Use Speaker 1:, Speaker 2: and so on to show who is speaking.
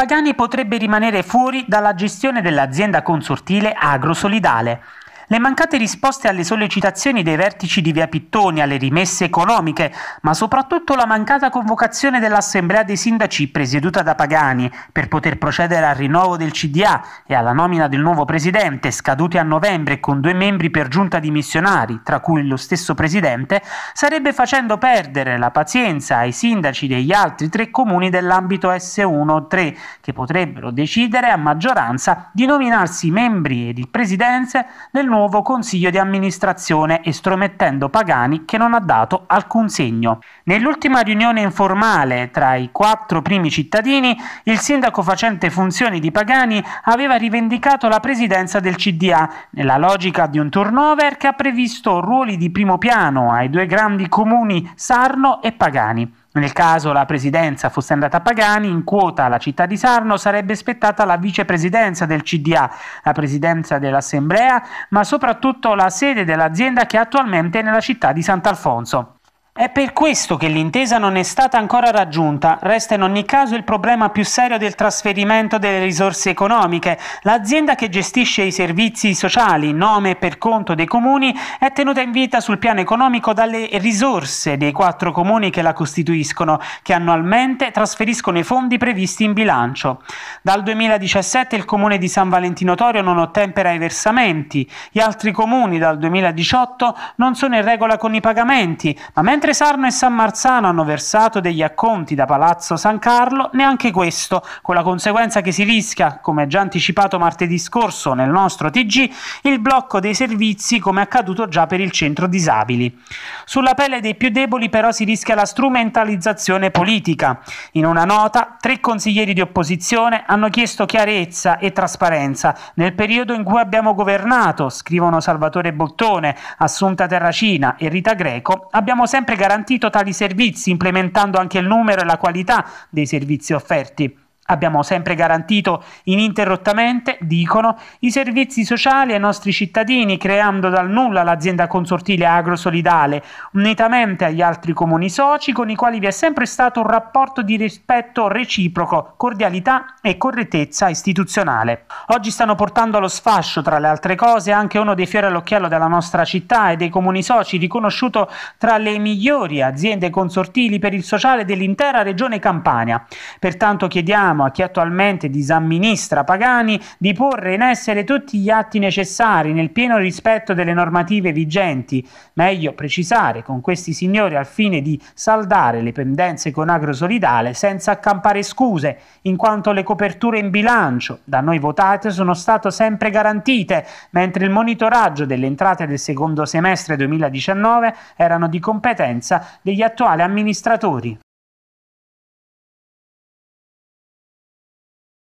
Speaker 1: Pagani potrebbe rimanere fuori dalla gestione dell'azienda consortile Agrosolidale le mancate risposte alle sollecitazioni dei vertici di Via Pittoni, alle rimesse economiche, ma soprattutto la mancata convocazione dell'Assemblea dei Sindaci presieduta da Pagani per poter procedere al rinnovo del CDA e alla nomina del nuovo presidente, scaduti a novembre con due membri per giunta dimissionari, tra cui lo stesso presidente, sarebbe facendo perdere la pazienza ai sindaci degli altri tre comuni dell'ambito S1-3, che potrebbero decidere a maggioranza di nominarsi membri ed il presidente del nuovo nuovo consiglio di amministrazione, estromettendo Pagani che non ha dato alcun segno. Nell'ultima riunione informale tra i quattro primi cittadini, il sindaco facente funzioni di Pagani aveva rivendicato la presidenza del CDA, nella logica di un turnover che ha previsto ruoli di primo piano ai due grandi comuni Sarno e Pagani. Nel caso la presidenza fosse andata a Pagani, in quota alla città di Sarno sarebbe spettata la vicepresidenza del CDA, la presidenza dell'Assemblea, ma soprattutto la sede dell'azienda che attualmente è nella città di Sant'Alfonso. È per questo che l'intesa non è stata ancora raggiunta. Resta in ogni caso il problema più serio del trasferimento delle risorse economiche. L'azienda che gestisce i servizi sociali nome e per conto dei comuni è tenuta in vita sul piano economico dalle risorse dei quattro comuni che la costituiscono, che annualmente trasferiscono i fondi previsti in bilancio. Dal 2017 il comune di San Valentino Torio non ottempera i versamenti. Gli altri comuni dal 2018 non sono in regola con i pagamenti, ma mentre Mentre Sarno e San Marzano hanno versato degli acconti da Palazzo San Carlo, neanche questo, con la conseguenza che si rischia, come già anticipato martedì scorso nel nostro TG, il blocco dei servizi come accaduto già per il centro disabili. Sulla pelle dei più deboli però si rischia la strumentalizzazione politica. In una nota, tre consiglieri di opposizione hanno chiesto chiarezza e trasparenza nel periodo in cui abbiamo governato, scrivono Salvatore Bottone, Assunta Terracina e Rita Greco, abbiamo sempre garantito tali servizi, implementando anche il numero e la qualità dei servizi offerti. Abbiamo sempre garantito ininterrottamente, dicono, i servizi sociali ai nostri cittadini, creando dal nulla l'azienda consortile agrosolidale, unitamente agli altri comuni soci con i quali vi è sempre stato un rapporto di rispetto reciproco, cordialità e correttezza istituzionale. Oggi stanno portando allo sfascio, tra le altre cose, anche uno dei fiori all'occhiello della nostra città e dei comuni soci, riconosciuto tra le migliori aziende consortili per il sociale dell'intera regione Campania. Pertanto chiediamo chiediamo a chi attualmente disamministra Pagani di porre in essere tutti gli atti necessari nel pieno rispetto delle normative vigenti, meglio precisare con questi signori al fine di saldare le pendenze con agrosolidale senza accampare scuse, in quanto le coperture in bilancio da noi votate sono state sempre garantite, mentre il monitoraggio delle entrate del secondo semestre 2019 erano di competenza degli attuali amministratori.